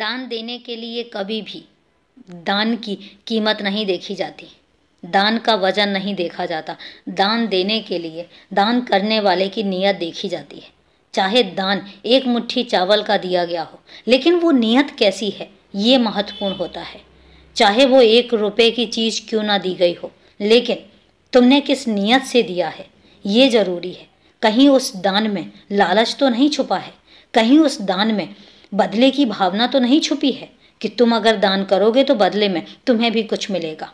दान देने के लिए कभी भी दान की कीमत नहीं देखी जाती दान का वजन नहीं देखा जाता दान देने के लिए दान करने वाले की नीयत देखी जाती है चाहे दान एक मुट्ठी चावल का दिया गया हो लेकिन वो नीयत कैसी है ये महत्वपूर्ण होता है चाहे वो एक रुपए की चीज़ क्यों ना दी गई हो लेकिन तुमने किस नीयत से दिया है ये ज़रूरी है कहीं उस दान में लालच तो नहीं छुपा है कहीं उस दान में बदले की भावना तो नहीं छुपी है कि तुम अगर दान करोगे तो बदले में तुम्हें भी कुछ मिलेगा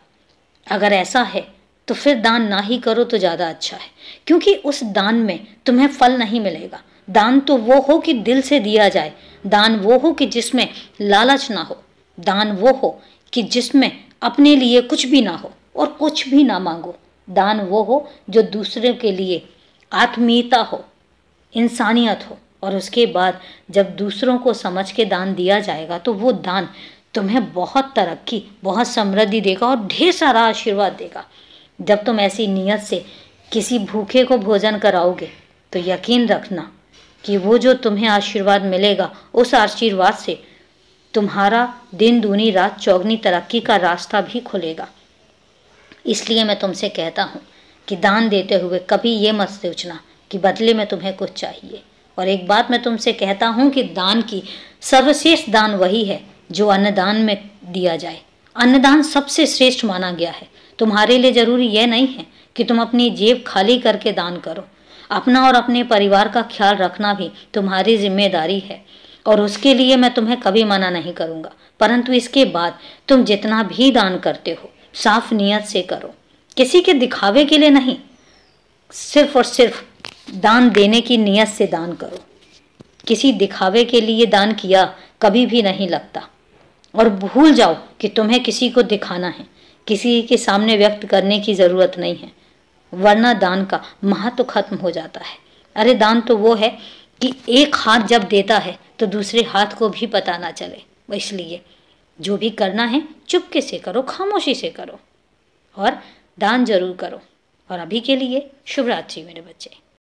अगर ऐसा है तो फिर दान ना ही करो तो ज़्यादा अच्छा है क्योंकि उस दान में तुम्हें फल नहीं मिलेगा दान तो वो हो कि दिल से दिया जाए दान वो हो कि जिसमें लालच ना हो दान वो हो कि जिसमें अपने लिए कुछ भी ना हो और कुछ भी ना मांगो दान वो हो जो दूसरे के लिए आत्मीयता हो इंसानियत हो और उसके बाद जब दूसरों को समझ के दान दिया जाएगा तो वो दान तुम्हें बहुत तरक्की बहुत समृद्धि देगा और ढेर सारा आशीर्वाद देगा जब तुम ऐसी नीयत से किसी भूखे को भोजन कराओगे तो यकीन रखना कि वो जो तुम्हें आशीर्वाद मिलेगा उस आशीर्वाद से तुम्हारा दिन दूनी रात चौगनी तरक्की का रास्ता भी खुलेगा इसलिए मैं तुमसे कहता हूँ कि दान देते हुए कभी ये मत सोचना कि बदले में तुम्हें कुछ चाहिए और एक बात मैं तुमसे कहता हूँ कि दान की सर्वश्रेष्ठ दान वही है जो अन्नदान में दिया जाए अन्नदान सबसे श्रेष्ठ माना गया है तुम्हारे लिए जरूरी यह नहीं है कि तुम अपनी जेब खाली करके दान करो अपना और अपने परिवार का ख्याल रखना भी तुम्हारी जिम्मेदारी है और उसके लिए मैं तुम्हें कभी मना नहीं करूंगा परंतु इसके बाद तुम जितना भी दान करते हो साफ नीयत से करो किसी के दिखावे के लिए नहीं सिर्फ और सिर्फ दान देने की नीयत से दान करो किसी दिखावे के लिए दान किया कभी भी नहीं लगता और भूल जाओ कि तुम्हें किसी को दिखाना है किसी के सामने व्यक्त करने की ज़रूरत नहीं है वरना दान का महत्व तो खत्म हो जाता है अरे दान तो वो है कि एक हाथ जब देता है तो दूसरे हाथ को भी पता ना चले इसलिए जो भी करना है चुपके से करो खामोशी से करो और दान जरूर करो और अभी के लिए शुभ रात्रि मेरे बच्चे